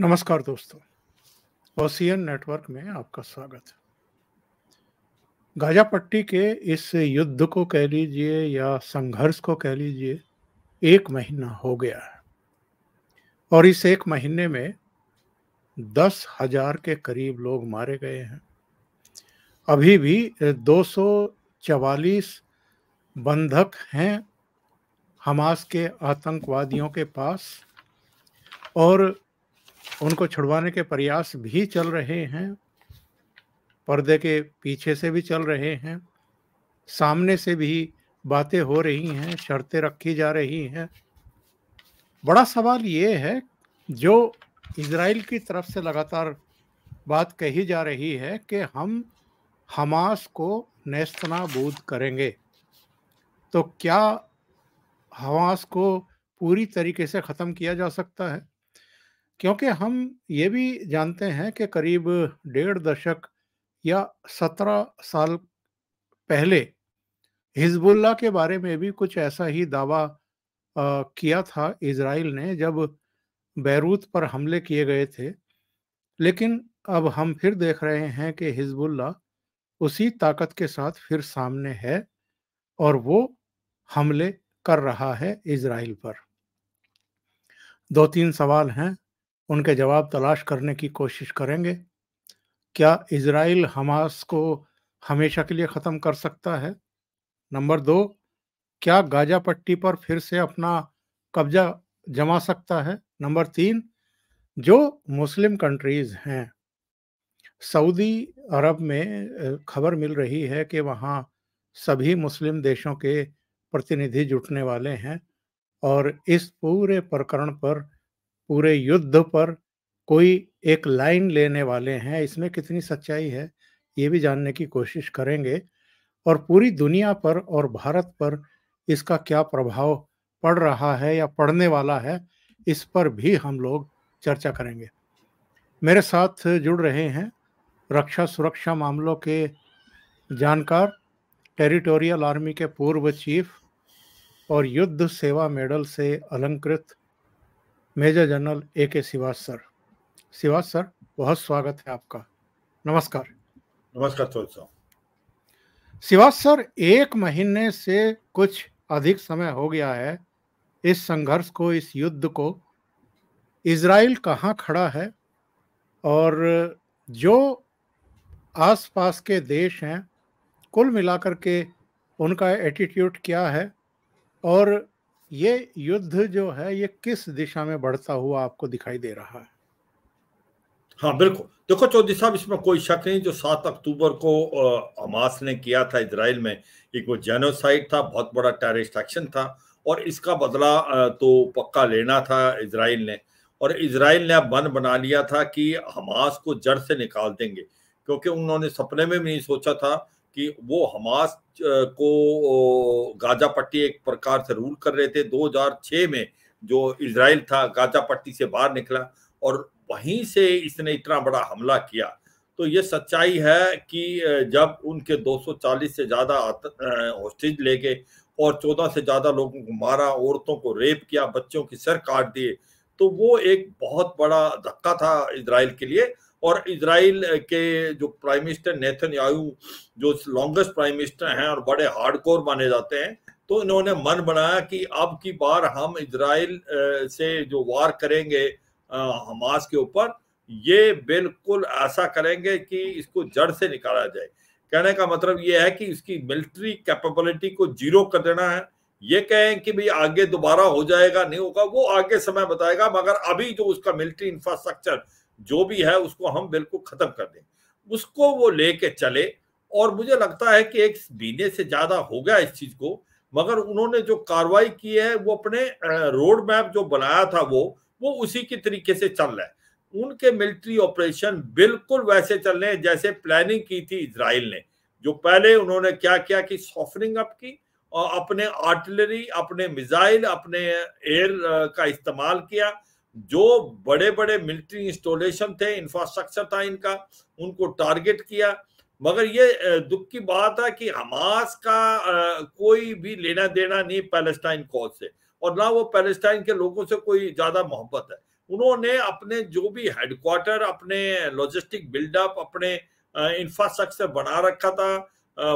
नमस्कार दोस्तों ocean network में आपका स्वागत है गाजा पट्टी के इस युद्ध को कह लीजिए या संघर्ष को कह लीजिए एक महीना हो गया है और इस एक महीने में दस हजार के करीब लोग मारे गए हैं अभी भी चवालीस बंधक हैं हमास के आतंकवादियों के पास और उनको छुड़वाने के प्रयास भी चल रहे हैं पर्दे के पीछे से भी चल रहे हैं सामने से भी बातें हो रही हैं शर्तें रखी जा रही हैं बड़ा सवाल ये है जो इसराइल की तरफ से लगातार बात कही जा रही है कि हम हमास को नेस्तनाबूद करेंगे तो क्या हमास को पूरी तरीके से ख़त्म किया जा सकता है क्योंकि हम ये भी जानते हैं कि करीब डेढ़ दशक या सत्रह साल पहले हिजबुल्ला के बारे में भी कुछ ऐसा ही दावा आ, किया था इसराइल ने जब बैरूत पर हमले किए गए थे लेकिन अब हम फिर देख रहे हैं कि हिजबुल्ला उसी ताकत के साथ फिर सामने है और वो हमले कर रहा है इसराइल पर दो तीन सवाल हैं उनके जवाब तलाश करने की कोशिश करेंगे क्या इसराइल हमास को हमेशा के लिए ख़त्म कर सकता है नंबर दो क्या गाजा पट्टी पर फिर से अपना कब्जा जमा सकता है नंबर तीन जो मुस्लिम कंट्रीज़ हैं सऊदी अरब में खबर मिल रही है कि वहाँ सभी मुस्लिम देशों के प्रतिनिधि जुटने वाले हैं और इस पूरे प्रकरण पर पूरे युद्ध पर कोई एक लाइन लेने वाले हैं इसमें कितनी सच्चाई है ये भी जानने की कोशिश करेंगे और पूरी दुनिया पर और भारत पर इसका क्या प्रभाव पड़ रहा है या पड़ने वाला है इस पर भी हम लोग चर्चा करेंगे मेरे साथ जुड़ रहे हैं रक्षा सुरक्षा मामलों के जानकार टेरिटोरियल आर्मी के पूर्व चीफ और युद्ध सेवा मेडल से अलंकृत मेजर जनरल ए के शिवास सर शिवास सर बहुत स्वागत है आपका नमस्कार नमस्कार शिवास सर एक महीने से कुछ अधिक समय हो गया है इस संघर्ष को इस युद्ध को इसराइल कहाँ खड़ा है और जो आसपास के देश हैं कुल मिलाकर के उनका एटीट्यूड क्या है और ये युद्ध जो है ये किस दिशा में बढ़ता हुआ आपको दिखाई दे रहा है हाँ बिल्कुल देखो चौधरी साहब इसमें कोई शक नहीं जो सात अक्टूबर को हमास ने किया था इसराइल में एक वो जेनोसाइड था बहुत बड़ा टेरिस्ट एक्शन था और इसका बदला तो पक्का लेना था इसराइल ने और इसराइल ने अब मन बना लिया था कि हमास को जड़ से निकाल देंगे क्योंकि उन्होंने सपने में भी नहीं सोचा था कि वो हमास को गाजा पट्टी एक प्रकार से रूल कर रहे थे 2006 में जो इसराइल था गाजा पट्टी से बाहर निकला और वहीं से इसने इतना बड़ा हमला किया तो ये सच्चाई है कि जब उनके 240 से ज़्यादा होस्टेज ले गए और 14 से ज़्यादा लोगों को मारा औरतों को रेप किया बच्चों की सर काट दिए तो वो एक बहुत बड़ा धक्का था इसराइल के लिए और इसराइल के जो प्राइम मिनिस्टर नेथन यायू जो लॉन्गेस्ट प्राइम मिनिस्टर हैं और बड़े हार्डकोर माने जाते हैं तो इन्होंने मन बनाया कि अब की बार हम इसराइल से जो वार करेंगे हमास के ऊपर ये बिल्कुल ऐसा करेंगे कि इसको जड़ से निकाला जाए कहने का मतलब ये है कि इसकी मिलिट्री कैपेबिलिटी को जीरो कर देना है ये कहें कि भाई आगे दोबारा हो जाएगा नहीं होगा वो आगे समय बताएगा मगर अभी जो उसका मिलिट्री इंफ्रास्ट्रक्चर जो भी है उसको हम बिल्कुल खत्म कर दें उसको वो लेके चले और मुझे लगता है कि एक महीने से ज्यादा हो गया इस चीज को मगर उन्होंने जो कार्रवाई की है वो अपने रोड मैप जो बनाया था वो वो उसी के तरीके से चल रहा है उनके मिलिट्री ऑपरेशन बिल्कुल वैसे चल रहे हैं जैसे प्लानिंग की थी इसराइल ने जो पहले उन्होंने क्या किया कि सॉफ्टनिंग अप की और अपने आर्टिलरी अपने मिसाइल अपने एयर का इस्तेमाल किया जो बड़े बड़े मिलिट्री इंस्टॉलेशन थे इंफ्रास्ट्रक्चर था इनका उनको टारगेट किया मगर ये दुख की बात है कि हमास का कोई भी लेना देना नहीं पैलेस्टाइन कॉज से और ना वो पैलेस्टाइन के लोगों से कोई ज्यादा मोहब्बत है उन्होंने अपने जो भी हेडक्वार्टर अपने लॉजिस्टिक बिल्डअप अपने इंफ्रास्ट्रक्चर बना रखा था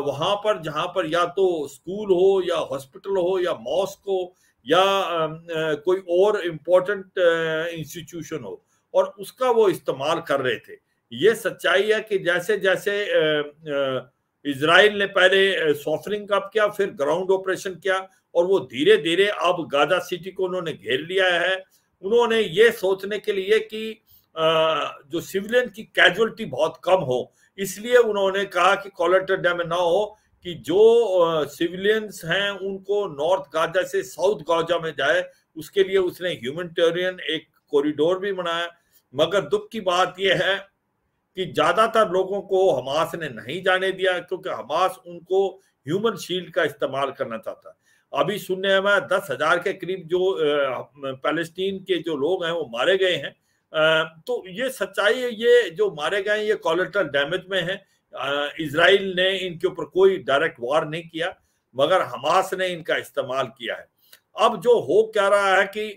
वहां पर जहां पर या तो स्कूल हो या हॉस्पिटल हो या मॉस्क हो या कोई और इम्पोर्टेंट इंस्टीट्यूशन हो और उसका वो इस्तेमाल कर रहे थे ये सच्चाई है कि जैसे जैसे इसराइल ने पहले सॉफरिंग कप किया फिर ग्राउंड ऑपरेशन किया और वो धीरे धीरे अब गाजा सिटी को उन्होंने घेर लिया है उन्होंने ये सोचने के लिए कि जो सिविलियन की कैजुअलिटी बहुत कम हो इसलिए उन्होंने कहा कि कॉलेटर डैम ना हो कि जो सिविलियंस हैं उनको नॉर्थ गाजा से साउथ गाजा में जाए उसके लिए उसने ह्यूमनिटेरियन एक कॉरिडोर भी बनाया मगर दुख की बात यह है कि ज्यादातर लोगों को हमास ने नहीं जाने दिया क्योंकि हमास उनको ह्यूमन शील्ड का इस्तेमाल करना चाहता है अभी सुनने में दस हजार के करीब जो पैलेस्टीन के जो लोग हैं वो मारे गए हैं तो ये सच्चाई है ये जो मारे गए हैं ये कॉलेट्रल डैमेज में है इसराइल ने इनके ऊपर कोई डायरेक्ट वार नहीं किया मगर हमास ने इनका इस्तेमाल किया है अब जो हो क्या रहा है कि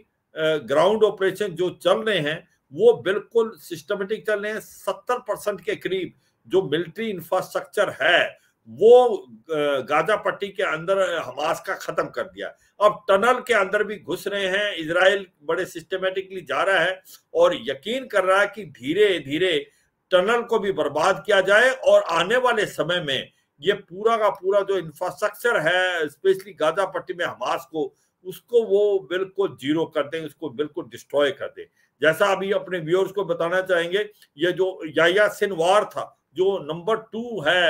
ग्राउंड ऑपरेशन जो चल रहे हैं वो बिल्कुल सिस्टमेटिक चल रहे हैं सत्तर परसेंट के करीब जो मिलिट्री इंफ्रास्ट्रक्चर है वो गाजा पट्टी के अंदर हमास का खत्म कर दिया अब टनल के अंदर भी घुस रहे हैं इसराइल बड़े सिस्टमेटिकली जा रहा है और यकीन कर रहा है कि धीरे धीरे टनल को भी बर्बाद किया जाए और आने वाले समय में ये पूरा का पूरा जो इंफ्रास्ट्रक्चर है स्पेशली गाजा पट्टी में हमास को उसको वो बिल्कुल जीरो कर दें उसको बिल्कुल डिस्ट्रॉय कर दें जैसा अभी अपने व्यूअर्स को बताना चाहेंगे ये जो याया सिनवार था जो नंबर टू है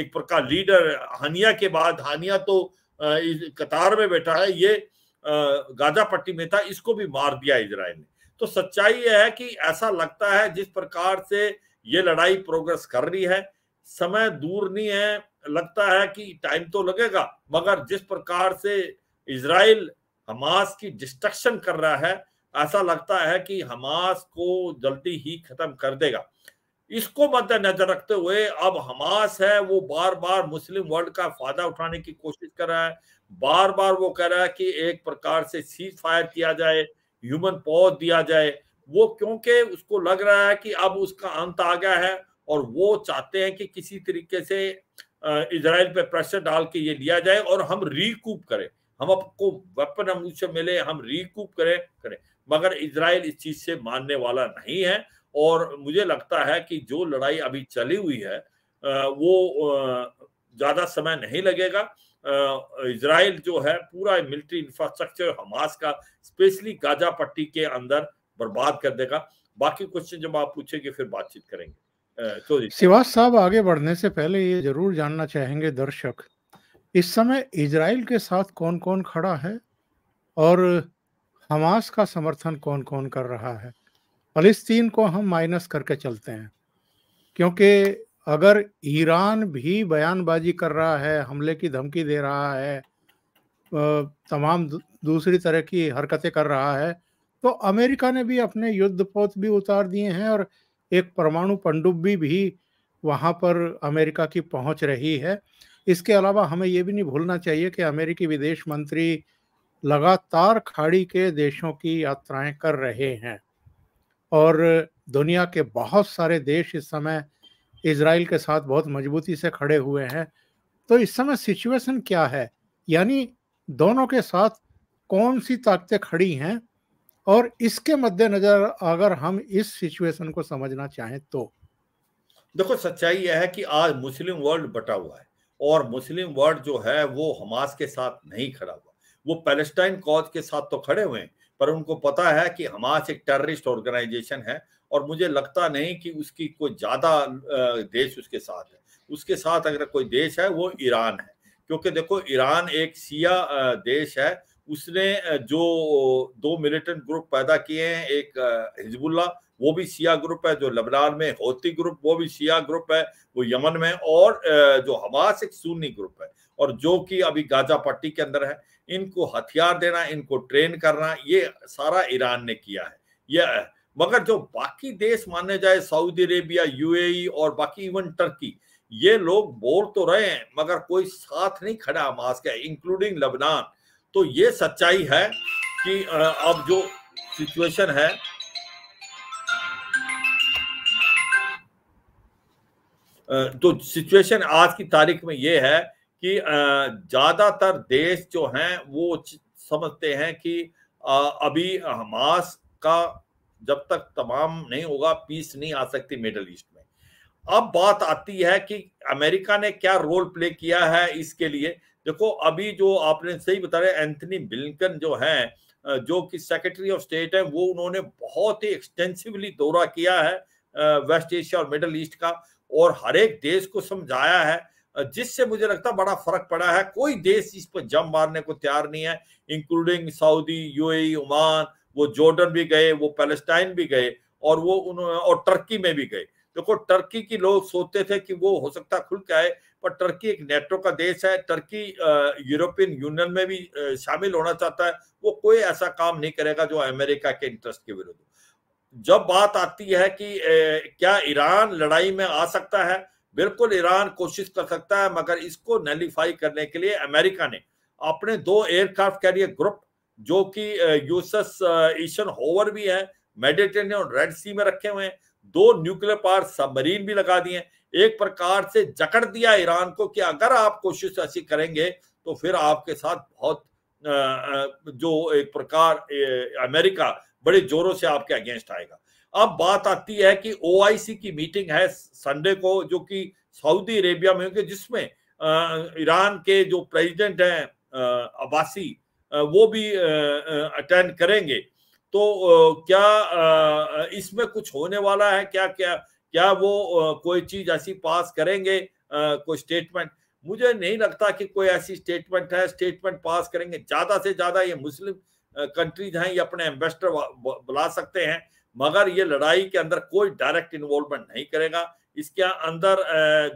एक प्रकार लीडर हानिया के बाद हानिया तो कतार में बैठा है ये गाजा पट्टी में था इसको भी मार दिया इसराइल ने तो सच्चाई यह है कि ऐसा लगता है जिस प्रकार से ये लड़ाई प्रोग्रेस कर रही है समय दूर नहीं है लगता है कि टाइम तो लगेगा मगर जिस प्रकार से इसराइल हमास की डिस्ट्रक्शन कर रहा है ऐसा लगता है कि हमास को जल्दी ही खत्म कर देगा इसको मद्देनजर रखते हुए अब हमास है वो बार बार मुस्लिम वर्ल्ड का फायदा उठाने की कोशिश कर रहा है बार बार वो कह रहा है कि एक प्रकार से सीज फायर किया जाए ह्यूमन पॉज दिया जाए वो क्योंकि उसको लग रहा है कि अब उसका अंत आ गया है और वो चाहते हैं कि किसी तरीके से इसराइल पे प्रेशर डाल के ये लिया जाए और हम रिकूप करें हम आपको वेपन हम उससे मिले हम रिकूप करें करें मगर इसराइल इस चीज से मानने वाला नहीं है और मुझे लगता है कि जो लड़ाई अभी चली हुई है वो ज्यादा समय नहीं लगेगा इसराइल जो है पूरा मिलिट्री इंफ्रास्ट्रक्चर हमास का स्पेशली गाजा पट्टी के अंदर बर्बाद कर देगा बाकी क्वेश्चन जब आप पूछेंगे फिर बातचीत करेंगे शिवाज साहब आगे बढ़ने से पहले ये जरूर जानना चाहेंगे दर्शक इस समय इसराइल के साथ कौन कौन खड़ा है और हमास का समर्थन कौन कौन कर रहा है फलस्तीन को हम माइनस करके चलते हैं क्योंकि अगर ईरान भी बयानबाजी कर रहा है हमले की धमकी दे रहा है तमाम दूसरी तरह की हरकतें कर रहा है तो अमेरिका ने भी अपने युद्धपोत भी उतार दिए हैं और एक परमाणु पनडुब्बी भी वहाँ पर अमेरिका की पहुँच रही है इसके अलावा हमें ये भी नहीं भूलना चाहिए कि अमेरिकी विदेश मंत्री लगातार खाड़ी के देशों की यात्राएं कर रहे हैं और दुनिया के बहुत सारे देश इस समय इसराइल के साथ बहुत मजबूती से खड़े हुए हैं तो इस समय सिचुएशन क्या है यानी दोनों के साथ कौन सी ताकतें खड़ी हैं और इसके मद्देनज़र अगर हम इस सिचुएशन को समझना चाहें तो देखो सच्चाई यह है कि आज मुस्लिम वर्ल्ड बटा हुआ है और मुस्लिम वर्ल्ड जो है वो हमास के साथ नहीं खड़ा हुआ वो पैलेस्टाइन कॉज के साथ तो खड़े हुए हैं पर उनको पता है कि हमास एक टेररिस्ट ऑर्गेनाइजेशन है और मुझे लगता नहीं कि उसकी कोई ज़्यादा देश उसके साथ है उसके साथ अगर कोई देश है वो ईरान है क्योंकि देखो ईरान एक सिया देश है उसने जो दो मिलिटेंट ग्रुप पैदा किए हैं एक हिजबुल्ला वो भी सिया ग्रुप है जो लबनान में होती ग्रुप वो भी सिया ग्रुप है वो यमन में और जो हमास एक सुन्नी ग्रुप है और जो कि अभी गाजा पट्टी के अंदर है इनको हथियार देना इनको ट्रेन करना ये सारा ईरान ने किया है यह मगर जो बाकी देश माने जाए सऊदी अरेबिया यूएई और बाकी इवन टर्की ये लोग बोल तो रहे हैं मगर कोई साथ नहीं खड़ा हमास के इंक्लूडिंग लबनान तो ये सच्चाई है कि अब जो सिचुएशन है तो सिचुएशन आज की तारीख में ये है कि ज्यादातर देश जो हैं वो समझते हैं कि अभी हमास का जब तक तमाम नहीं होगा पीस नहीं आ सकती मिडल ईस्ट में अब बात आती है कि अमेरिका ने क्या रोल प्ले किया है इसके लिए देखो अभी जो आपने सही बताया एंथनी बिल्कन जो है जो कि सेक्रेटरी ऑफ स्टेट है वो उन्होंने बहुत ही एक्सटेंसिवली दौरा किया है वेस्ट एशिया और मिडल ईस्ट का और हर एक देश को समझाया है जिससे मुझे लगता है बड़ा फर्क पड़ा है कोई देश इस पर जम मारने को तैयार नहीं है इंक्लूडिंग सऊदी यूएई ओमान वो जॉर्डन भी गए वो पैलेस्टाइन भी गए और वो उन और टर्की में भी गए देखो टर्की की लोग सोचते थे कि वो हो सकता खुल के आए पर टर्की एक नेटो का देश है टर्की यूरोपियन यूनियन में भी शामिल होना चाहता है वो कोई ऐसा काम नहीं करेगा जो अमेरिका के इंटरेस्ट के विरुद्ध जब बात आती है कि क्या ईरान लड़ाई में आ सकता है बिल्कुल ईरान कोशिश कर सकता है मगर इसको नैलीफाई करने के लिए अमेरिका ने अपने दो एयरक्राफ्ट कैरियर ग्रुप जो कि यूसस ईशन होवर भी है मेडिटेरियन और रेड सी में रखे हुए हैं दो न्यूक्लियर पावर सबमरीन भी लगा दिए एक प्रकार से जकड़ दिया ईरान को कि अगर आप कोशिश ऐसी करेंगे तो फिर आपके साथ बहुत जो एक प्रकार अमेरिका बड़े जोरों से आपके अगेंस्ट आएगा अब बात आती है कि ओ की मीटिंग है संडे को जो कि सऊदी अरेबिया में होगी जिसमें ईरान के जो प्रेसिडेंट हैं अब्बासी वो भी अटेंड करेंगे तो क्या इसमें कुछ होने वाला है क्या क्या क्या वो कोई चीज ऐसी पास करेंगे कोई स्टेटमेंट मुझे नहीं लगता कि कोई ऐसी स्टेटमेंट है स्टेटमेंट पास करेंगे ज्यादा से ज्यादा ये मुस्लिम कंट्रीज हैं ये अपने एम्बेसडर बुला सकते हैं मगर ये लड़ाई के अंदर कोई डायरेक्ट इन्वॉल्वमेंट नहीं करेगा इसके अंदर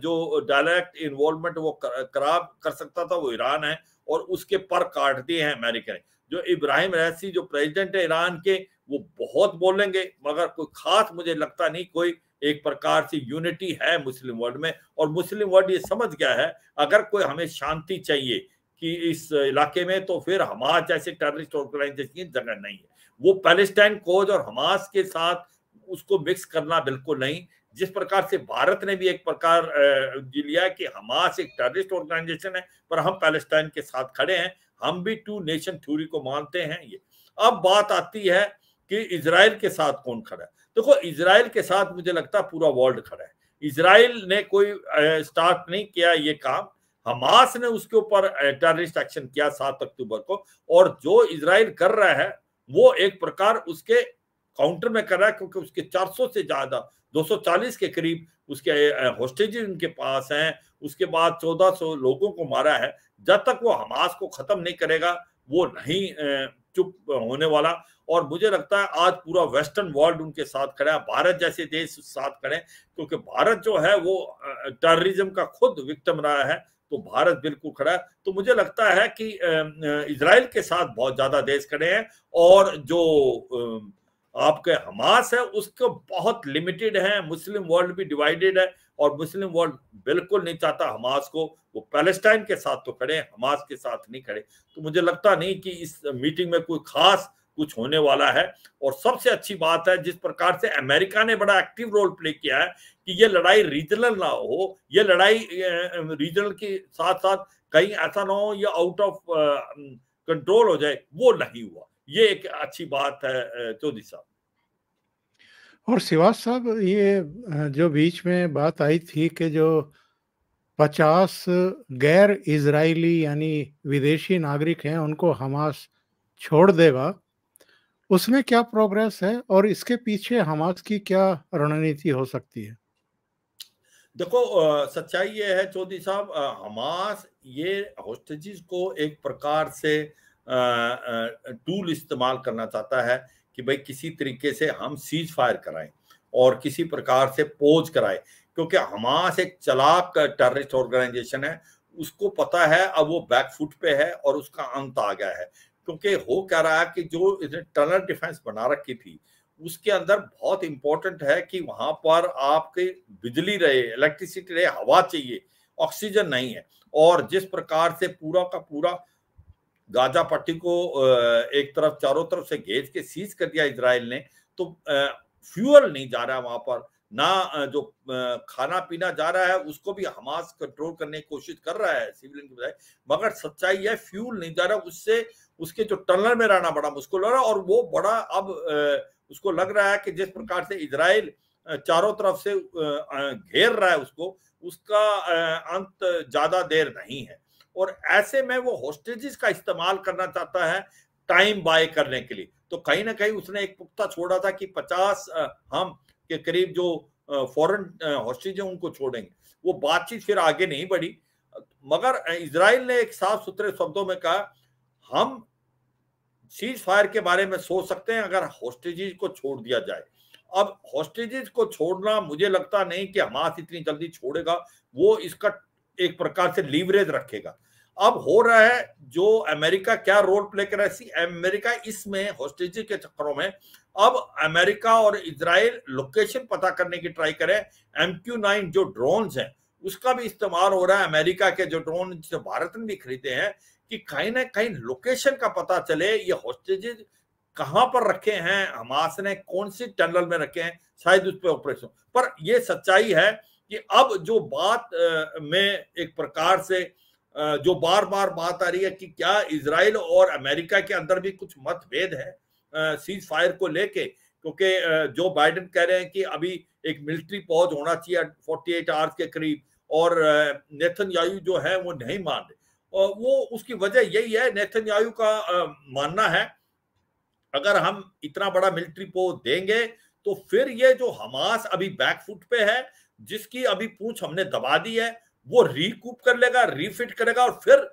जो डायरेक्ट इन्वॉल्वमेंट वो खराब कर सकता था वो ईरान है और उसके पर दिए हैं अमेरिका ने जो इब्राहिम रैसी जो प्रेसिडेंट है ईरान के वो बहुत बोलेंगे मगर कोई खास मुझे लगता नहीं कोई एक प्रकार से यूनिटी है मुस्लिम वर्ल्ड में और मुस्लिम वर्ल्ड ये समझ गया है अगर कोई हमें शांति चाहिए कि इस इलाके में तो फिर हमास जैसे टेररिस्ट ऑर्गेनाइजेशन की जगह नहीं है वो पैलेस्टाइन कोज और हमास के साथ उसको मिक्स करना बिल्कुल नहीं जिस प्रकार से भारत ने भी एक प्रकार लिया कि हमास एक टेररिस्ट ऑर्गेनाइजेशन है पर हम पैलेस्टाइन के साथ खड़े हैं हम भी टू नेशन थ्योरी को मानते हैं ये अब बात आती है कि इसराइल के साथ कौन खड़ा है देखो तो इसराइल के साथ मुझे लगता है पूरा वर्ल्ड खड़ा है इसराइल ने कोई स्टार्ट नहीं किया ये काम हमास ने उसके ऊपर टेररिस्ट एक्शन किया सात अक्टूबर को और जो इसराइल कर रहा है वो एक प्रकार उसके काउंटर में कर रहा है क्योंकि उसके 400 से ज्यादा 240 के करीब उसके होस्टेज उनके पास हैं उसके बाद 1400 लोगों को मारा है जब तक वो हमास को खत्म नहीं करेगा वो नहीं चुप होने वाला और मुझे लगता है आज पूरा वेस्टर्न वर्ल्ड उनके साथ खड़ा है भारत जैसे देश साथ खड़े क्योंकि भारत जो है वो टेररिज्म का खुद विक्टम रहा है तो भारत बिल्कुल खड़ा है तो मुझे लगता है कि इसराइल के साथ बहुत ज्यादा देश खड़े हैं और जो आपके हमास है उसको बहुत लिमिटेड है मुस्लिम वर्ल्ड भी डिवाइडेड है और मुस्लिम वर्ल्ड बिल्कुल नहीं चाहता हमास को वो पैलेस्टाइन के साथ तो खड़े हमास के साथ नहीं खड़े तो मुझे लगता नहीं कि इस मीटिंग में कोई खास कुछ होने वाला है और सबसे अच्छी बात है जिस प्रकार से अमेरिका ने बड़ा एक्टिव रोल प्ले किया है कि ये लड़ाई रीजनल ना हो ये लड़ाई रीजनल के साथ साथ कहीं ऐसा ना हो ये आउट ऑफ कंट्रोल हो जाए वो नहीं हुआ ये एक अच्छी बात है चौधरी साहब और शिवाज साहब ये जो बीच में बात आई थी कि जो पचास गैर इजरायली यानी विदेशी नागरिक हैं उनको हमास छोड़ देगा उसमें क्या प्रोग्रेस है और इसके पीछे हमास की क्या रणनीति हो सकती है देखो सच्चाई ये है चौधरी साहब हमास ये होस्टेजिस को एक प्रकार से आ, टूल इस्तेमाल करना चाहता है कि भाई किसी तरीके से हम सीज फायर कराएं और किसी प्रकार से पोज कराएं क्योंकि हमास एक चलाक टेररिस्ट ऑर्गेनाइजेशन है उसको पता है अब वो बैकफुट पे है और उसका अंत आ गया है क्योंकि हो कह रहा है कि जो इसने टनल डिफेंस बना रखी थी उसके अंदर बहुत इंपॉर्टेंट है कि वहां पर आपके बिजली रहे इलेक्ट्रिसिटी रहे हवा चाहिए ऑक्सीजन नहीं है और जिस प्रकार से पूरा का पूरा गाजा पट्टी को एक तरफ चारों तरफ से घेर के सीज कर दिया इसराइल ने तो फ्यूअल नहीं जा रहा वहां पर ना जो खाना पीना जा रहा है उसको भी हमास कंट्रोल करने की कोशिश कर रहा है सिविलियन की बजाय मगर सच्चाई है फ्यूल नहीं जा रहा उससे उसके जो टनल में रहना बड़ा मुश्किल हो रहा है और वो बड़ा अब उसको लग रहा है कि जिस प्रकार से इसराइल चारों तरफ से घेर रहा है उसको उसका अंत ज्यादा देर नहीं है और ऐसे में वो होस्टेजिस का इस्तेमाल करना चाहता है टाइम बाय करने के लिए तो कहीं ना कहीं उसने एक पुख्ता छोड़ा था कि पचास हम के करीब जो फॉरेन हॉस्टेज उनको छोड़ेंगे वो बातचीत फिर आगे नहीं बढ़ी मगर इसराइल ने एक साफ सुथरे शब्दों में कहा हम सीज फायर के बारे में सोच सकते हैं अगर हॉस्टेजेज को छोड़ दिया जाए अब हॉस्टेज को छोड़ना मुझे लगता नहीं कि हमास इतनी जल्दी छोड़ेगा वो इसका एक प्रकार से लीवरेज रखेगा अब हो रहा है जो अमेरिका क्या रोल प्ले कर रहा है अमेरिका इसमें होस्टेजी के चक्करों में अब अमेरिका और इसराइल लोकेशन पता करने की ट्राई करें एम क्यू नाइन जो ड्रोन है उसका भी इस्तेमाल हो रहा है अमेरिका के जो ड्रोन जो भारत ने भी खरीदे हैं कि कहीं ना कहीं लोकेशन का पता चले ये होस्टेजेज कहाँ पर रखे हैं हमास ने कौन सी टनल में रखे हैं शायद उस पर ऑपरेशन पर यह सच्चाई है कि अब जो बात में एक प्रकार से जो बार बार बात आ रही है कि क्या इसराइल और अमेरिका के अंदर भी कुछ मतभेद है सीज फायर को लेके क्योंकि जो बाइडन कह रहे हैं कि अभी एक मिलिट्री पहुंच होना चाहिए 48 आवर्स के करीब और नेथन यायु जो है वो नहीं मान रहे वो उसकी वजह यही है नेथन यायु का मानना है अगर हम इतना बड़ा मिलिट्री पोज देंगे तो फिर ये जो हमास अभी बैकफुट पे है जिसकी अभी पूछ हमने दबा दी है वो रिकूप कर लेगा रिफिट करेगा और फिर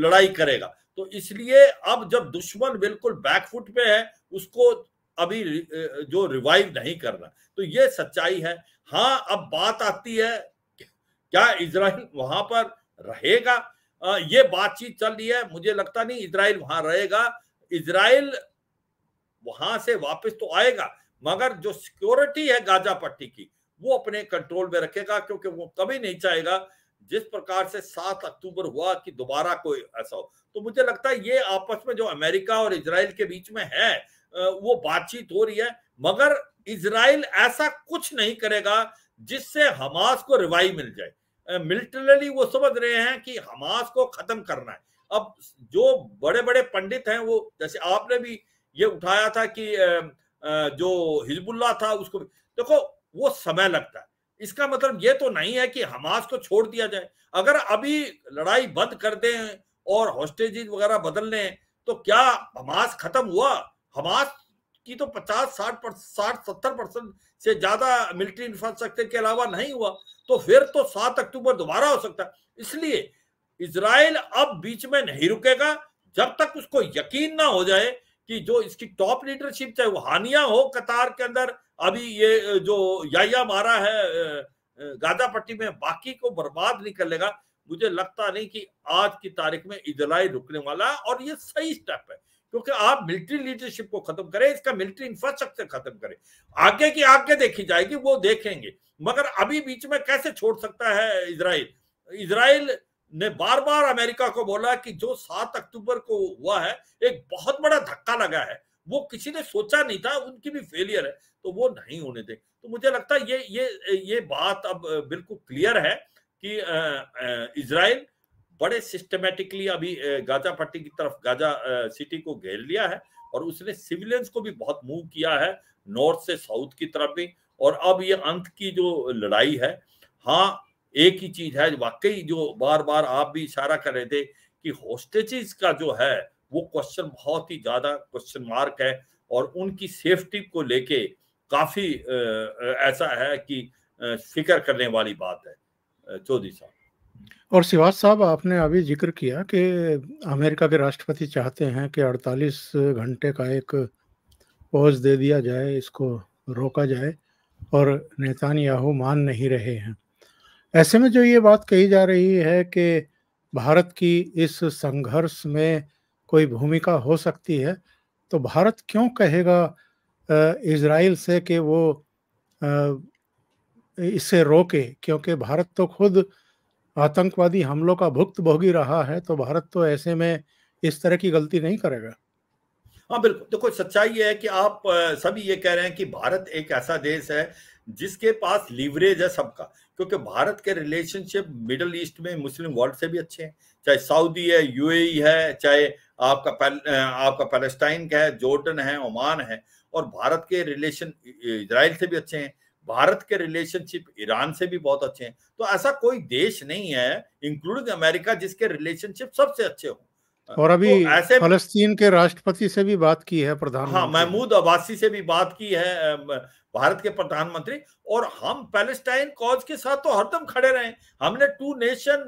लड़ाई करेगा तो इसलिए अब जब दुश्मन बिल्कुल बैकफुट पे है उसको अभी जो रिवाइव नहीं करना तो ये सच्चाई है हाँ अब बात आती है क्या इसराइल वहां पर रहेगा ये बातचीत चल रही है मुझे लगता नहीं इसराइल वहां रहेगा इसराइल वहां से वापस तो आएगा मगर जो सिक्योरिटी है गाजा पट्टी की वो अपने कंट्रोल में रखेगा क्योंकि वो कभी नहीं चाहेगा जिस प्रकार से सात अक्टूबर हुआ कि दोबारा कोई ऐसा हो तो मुझे लगता है ये आपस में जो अमेरिका और इसराइल के बीच में है वो बातचीत हो रही है मगर इसराइल ऐसा कुछ नहीं करेगा जिससे हमास को रिवाई मिल जाए मिलिटरली वो समझ रहे हैं कि हमास को खत्म करना है अब जो बड़े बड़े पंडित हैं वो जैसे आपने भी ये उठाया था कि जो हिजबुल्ला था उसको देखो वो समय लगता है इसका मतलब ये तो नहीं है कि हमास को छोड़ दिया जाए अगर अभी लड़ाई बंद कर दें और हॉस्टेजेज वगैरह बदल लें तो क्या हमास खत्म हुआ हमास की तो 50 60 साठ सत्तर परसेंट से ज्यादा मिलिट्री इंफ्रास्ट्रक्चर के अलावा नहीं हुआ तो फिर तो सात अक्टूबर दोबारा हो सकता है इसलिए इसराइल अब बीच में नहीं रुकेगा जब तक उसको यकीन ना हो जाए कि जो इसकी टॉप लीडरशिप चाहे वो हानिया हो कतार के अंदर अभी ये जो याया मारा है गादा पट्टी में बाकी को बर्बाद नहीं कर लेगा मुझे लगता नहीं कि आज की तारीख में इजराइल रुकने वाला है और ये सही स्टेप है क्योंकि आप मिलिट्री लीडरशिप को खत्म करें इसका मिलिट्री इंफ्रास्ट्रक्चर खत्म करें आगे की आगे देखी जाएगी वो देखेंगे मगर अभी बीच में कैसे छोड़ सकता है इसराइल इसराइल ने बार बार अमेरिका को बोला कि जो सात अक्टूबर को हुआ है एक बहुत बड़ा धक्का लगा है वो किसी ने सोचा नहीं था उनकी भी फेलियर है तो वो नहीं होने दे तो मुझे लगता है ये ये ये बात अब बिल्कुल क्लियर है कि इसराइल बड़े सिस्टमेटिकली अभी गाजा पट्टी की तरफ गाजा सिटी को घेर लिया है और उसने सिविलियंस को भी बहुत मूव किया है नॉर्थ से साउथ की तरफ भी और अब ये अंत की जो लड़ाई है हाँ एक ही चीज है वाकई जो बार बार आप भी इशारा कर रहे थे कि होस्टेजेस का जो है वो क्वेश्चन बहुत ही ज्यादा क्वेश्चन मार्क है और उनकी सेफ्टी को लेके काफी ऐसा है कि फिक्र करने वाली बात है चौधरी साहब और शिवाज साहब आपने अभी जिक्र किया कि अमेरिका के राष्ट्रपति चाहते हैं कि 48 घंटे का एक पॉज दे दिया जाए इसको रोका जाए और नेतान्याहू मान नहीं रहे हैं ऐसे में जो ये बात कही जा रही है कि भारत की इस संघर्ष में कोई भूमिका हो सकती है तो भारत क्यों कहेगा इसराइल से कि वो इसे रोके क्योंकि भारत तो खुद आतंकवादी हमलों का भुक्त भोगी रहा है तो भारत तो ऐसे में इस तरह की गलती नहीं करेगा हाँ बिल्कुल देखो तो सच्चाई है कि आप सभी ये कह रहे हैं कि भारत एक ऐसा देश है जिसके पास लीवरेज है सबका क्योंकि भारत के रिलेशनशिप मिडल ईस्ट में मुस्लिम वर्ल्ड से भी अच्छे हैं चाहे सऊदी है यूएई e है चाहे आपका पैल, आपका पैलेस्टाइन का है जॉर्डन है ओमान है और भारत के रिलेशन इसराइल से भी अच्छे हैं भारत के रिलेशनशिप ईरान से भी बहुत अच्छे हैं तो ऐसा कोई देश नहीं है इंक्लूडिंग अमेरिका जिसके रिलेशनशिप सबसे अच्छे हों और अभी तो ऐसे फलस्तीन के राष्ट्रपति से भी बात की है प्रधान हाँ महमूद अब्बासी से भी बात की है भारत के प्रधानमंत्री और हम पैलेस्टाइन कॉज के साथ तो हरदम खड़े रहे हमने टू नेशन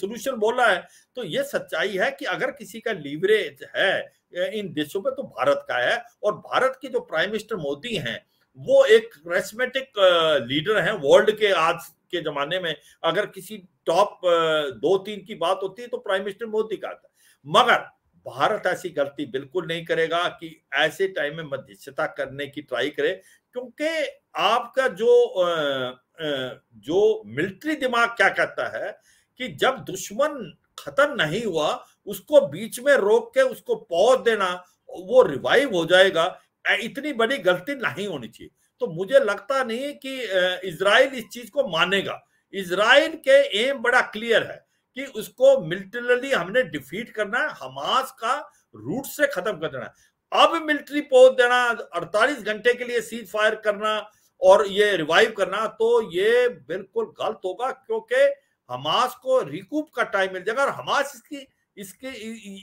सोल्यूशन बोला है तो ये सच्चाई है कि अगर किसी का लीवरेज है इन देशों में तो भारत का है और भारत के जो प्राइम मिनिस्टर मोदी हैं वो एक रेस्मेटिक लीडर हैं वर्ल्ड के आज के जमाने में अगर किसी टॉप दो तीन की बात होती है तो प्राइम मिनिस्टर मोदी का आता है मगर भारत ऐसी गलती बिल्कुल नहीं करेगा कि ऐसे टाइम में मध्यस्थता करने की ट्राई करे क्योंकि आपका जो जो मिलिट्री दिमाग क्या कहता है कि जब दुश्मन खत्म नहीं हुआ उसको बीच में रोक के उसको पौध देना वो रिवाइव हो जाएगा इतनी बड़ी गलती नहीं होनी चाहिए तो मुझे लगता नहीं कि इसराइल इस चीज को मानेगा इसराइल के एम बड़ा क्लियर है कि उसको मिलिटरली हमने डिफीट करना है हमास का रूट से खत्म कर देना अब मिलिट्री पहुंच देना 48 घंटे के लिए सीज फायर करना और ये रिवाइव करना तो ये बिल्कुल गलत होगा क्योंकि हमास को रिकूप का टाइम मिल जाएगा और हमास इसकी इसके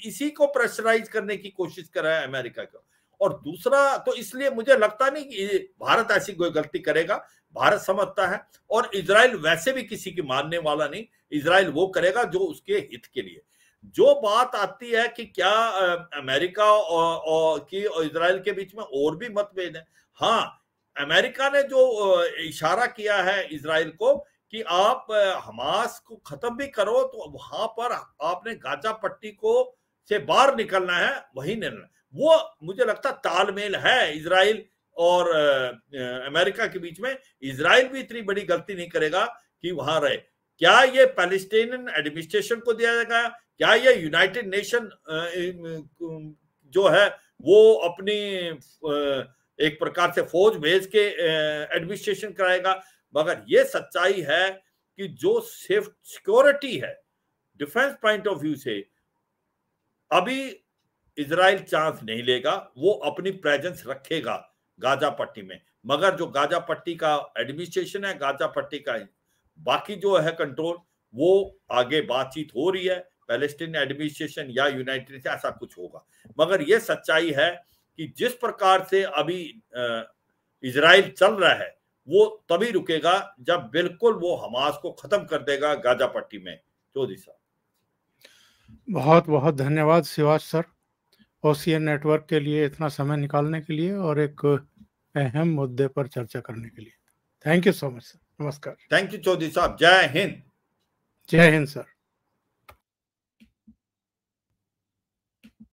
इसी को प्रेशराइज करने की कोशिश कर रहा है अमेरिका को और दूसरा तो इसलिए मुझे लगता नहीं कि भारत ऐसी कोई गलती करेगा भारत समझता है और इसराइल वैसे भी किसी की मानने वाला नहीं इसराइल वो करेगा जो उसके हित के लिए जो बात आती है कि क्या अमेरिका और, और की और इसराइल के बीच में और भी मतभेद है हाँ अमेरिका ने जो इशारा किया है इसराइल को कि आप हमास को खत्म भी करो तो वहां पर आपने गाजा पट्टी को से बाहर निकलना है वही निर्णय वो मुझे लगता तालमेल है इसराइल और अमेरिका के बीच में इसराइल भी इतनी बड़ी गलती नहीं करेगा कि वहां रहे क्या ये पैलेस्टीनियन एडमिनिस्ट्रेशन को दिया जाएगा क्या ये यूनाइटेड नेशन जो है वो अपनी एक प्रकार से फौज भेज के एडमिनिस्ट्रेशन कराएगा मगर ये सच्चाई है कि जो सेफ सिक्योरिटी है डिफेंस पॉइंट ऑफ व्यू से अभी इसराइल चांस नहीं लेगा वो अपनी प्रेजेंस रखेगा गाजा पट्टी में मगर जो गाजा पट्टी का एडमिनिस्ट्रेशन है गाजा पट्टी का बाकी जो है कंट्रोल वो आगे बातचीत हो रही है पैलेस्टीन एडमिनिस्ट्रेशन या यूनाइटेड से ऐसा कुछ होगा मगर ये सच्चाई है कि जिस प्रकार से अभी इसराइल चल रहा है वो तभी रुकेगा जब बिल्कुल वो हमास को खत्म कर देगा गाजा पट्टी में चौधरी साहब बहुत बहुत धन्यवाद शिवाज सर ओ नेटवर्क के लिए इतना समय निकालने के लिए और एक अहम मुद्दे पर चर्चा करने के लिए thank you so much sir नमस्कार थैंक यू चौधरी साहब जय हिंद जय हिंद सर